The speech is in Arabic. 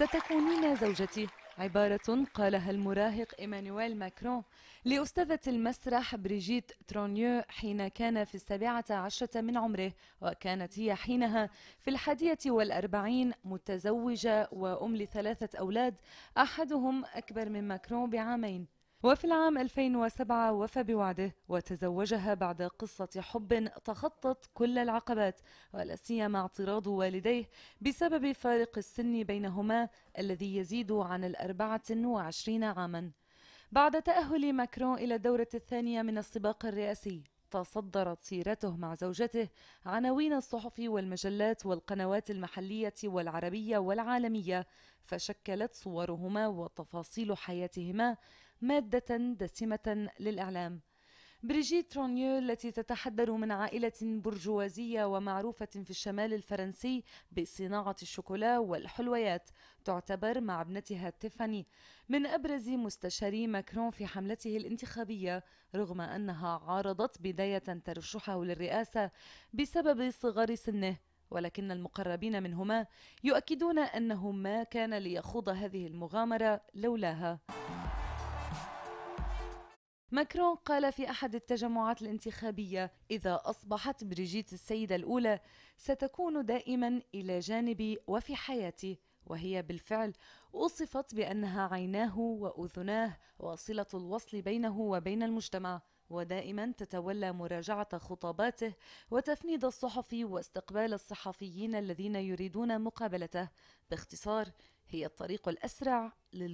ستكونين زوجتي عبارة قالها المراهق إيمانويل ماكرون لأستاذة المسرح بريجيت ترونيو حين كان في السابعة عشرة من عمره وكانت هي حينها في الحادية والأربعين متزوجة وأم لثلاثة أولاد أحدهم أكبر من ماكرون بعامين وفي العام 2007 وفى بوعده وتزوجها بعد قصة حب تخطت كل العقبات ولا سيما اعتراض والديه بسبب فارق السن بينهما الذي يزيد عن الأربعة وعشرين عاما بعد تأهل ماكرون إلى الدورة الثانية من السباق الرئاسي تصدرت سيرته مع زوجته عناوين الصحف والمجلات والقنوات المحلية والعربية والعالمية فشكلت صورهما وتفاصيل حياتهما مادة دسمة للإعلام بريجيت رونيو التي تتحدر من عائلة برجوازية ومعروفة في الشمال الفرنسي بصناعة الشوكولا والحلويات تعتبر مع ابنتها تيفاني من أبرز مستشاري ماكرون في حملته الانتخابية رغم أنها عارضت بداية ترشحه للرئاسة بسبب صغر سنه ولكن المقربين منهما يؤكدون أنه ما كان ليخوض هذه المغامرة لولاها ماكرون قال في أحد التجمعات الانتخابية إذا أصبحت بريجيت السيدة الأولى ستكون دائما إلى جانبي وفي حياتي وهي بالفعل وصفت بأنها عيناه وأذناه وصلة الوصل بينه وبين المجتمع ودائما تتولى مراجعة خطاباته وتفنيد الصحف واستقبال الصحفيين الذين يريدون مقابلته باختصار هي الطريق الأسرع لل